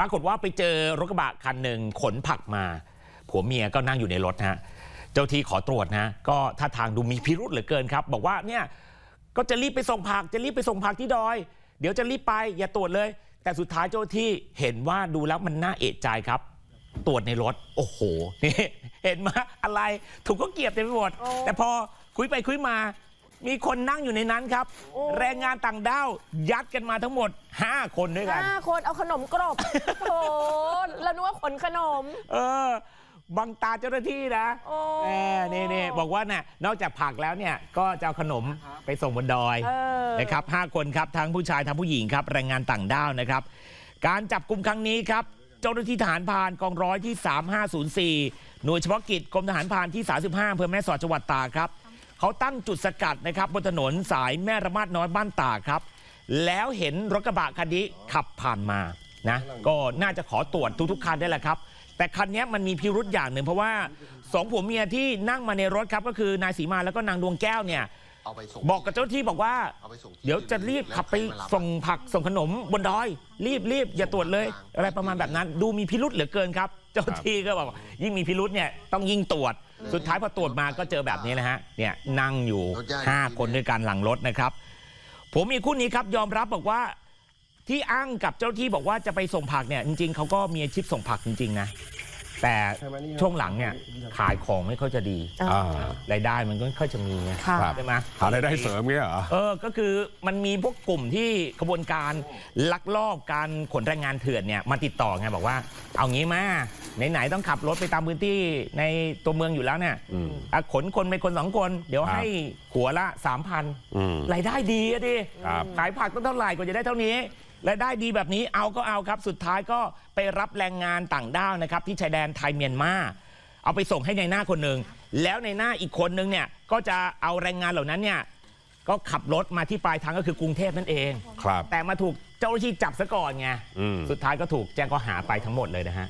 ปรากฏว่าไปเจอรถกระบะคันหนึ่งขนผักมา ผัวเมียก็นั่งอยู่ในรถนะเจ้าที่ขอตรวจนะก็ท่าทางดูมีพิรุษเหลือเกินครับ บอกว่าเนี่ยก็จะรีบไปส่งผักจะรีบไปส่งผักที่ดอย เดี๋ยวจะรีบไปอย่าตรวจเลย แต่สุดท้ายเจ้าที่เห็นว่าดูแล้วมันน่าเอะใจครับ ตรวจในรถ โอ้โหนี่เห็นมาอะไรถูกก็เกียบเต็มไปหมดแต่พอคุยไปคุยมามีคนนั่งอยู่ในนั้นครับ แรงงานต่างด้าวยัดกันมาทั้งหมด 5 คนด้วยกันห้าคนเอาขนมกรอบโถแล้วนึกว่าขนขนม เออบังตาเจ้าหน้าที่นะเอมนี่นี่บอกว่าน่ะนอกจากผักแล้วเนี่ยก็จะเอาขนมไปส่งบนดอยนะครับห้าคนครับทั้งผู้ชายทั้งผู้หญิงครับ แรงงานต่างด้าวนะครับ การจับกลุ่มครั้งนี้ครับ เจ้าหน้าที่ฐานพานกองร้อยที่ 3504หน่วยเฉพาะกิจกรมทหารพานที่ 35อำเภอแม่สอดจังหวัดตากครับเขาตั้งจุดสกัดนะครับบนถนน สายแม่ระมาดน้อยบ้านตาครับ แล้วเห็นรถกระบะคันนี้ ขับผ่านมานะก็น่าจะขอตรวจทุก ๆ คันได้แหละครับ แต่คันนี้มันมีพิรุษอย่างหนึ่งเพราะว่าสองผัวเมียที่นั่งมาในรถครับ ก็คือนายสีมาแล้วก็นางดวงแก้วเนี่ยบอกกับเจ้าที่บอกว่าเดี๋ยวจะรีบขับไปส่งผักส่งขนม บนดอย รีบรีบอย่าตรวจเลย อะไรประมาณแบบนั้น ดูมีพิรุษเหลือเกินครับ เจ้าที่ก็บอกยิ่งมีพิรุษเนี่ยต้องยิ่งตรวจ สุดท้ายพอตรวจมาก็เจอแบบนี้นะฮะเนี่ยนั่งอยู่ 5 คนด้วยกันหลังรถนะครับ ผมมีคู่นี้ครับยอมรับบอกว่าที่อ้างกับเจ้าที่บอกว่าจะไปส่งผักเนี่ยจริงๆเขาก็มีอาชีพส่งผักจริงๆนะแต่ช่วงหลังเนี่ยขายของไม่ค่อยจะดีรายได้มันก็ไม่ค่อยจะมีไงใช่ไหมหารายได้เสริมเงี้ยเหรอเออก็คือมันมีพวกกลุ่มที่ขบวนการลักลอบการขนแรงงานเถื่อนเนี่ยมาติดต่อไงบอกว่า เอางี้มา ไหนๆต้องขับรถไปตามพื้นที่ในตัวเมืองอยู่แล้วเนี่ยขนคนไปคนสองคนเดี๋ยวให้หัวละสามพันรายได้ดีอะดิขายผักต้องเท่าไหร่กว่าจะได้เท่านี้และได้ดีแบบนี้เอาก็เอาครับสุดท้ายก็ไปรับแรงงานต่างด้าวนะครับ ที่ชายแดนไทยเมียนมา เอาไปส่งให้ในหน้าคนหนึ่งแล้วในหน้าอีกคนนึงเนี่ยก็จะเอาแรงงานเหล่านั้นเนี่ยก็ขับรถมาที่ปลายทางก็คือกรุงเทพนั่นเองครับ แต่มาถูกเจ้าหน้าที่จับซะก่อนไงสุดท้ายก็ถูกแจ้งข้อหาไปทั้งหมดเลยนะฮะ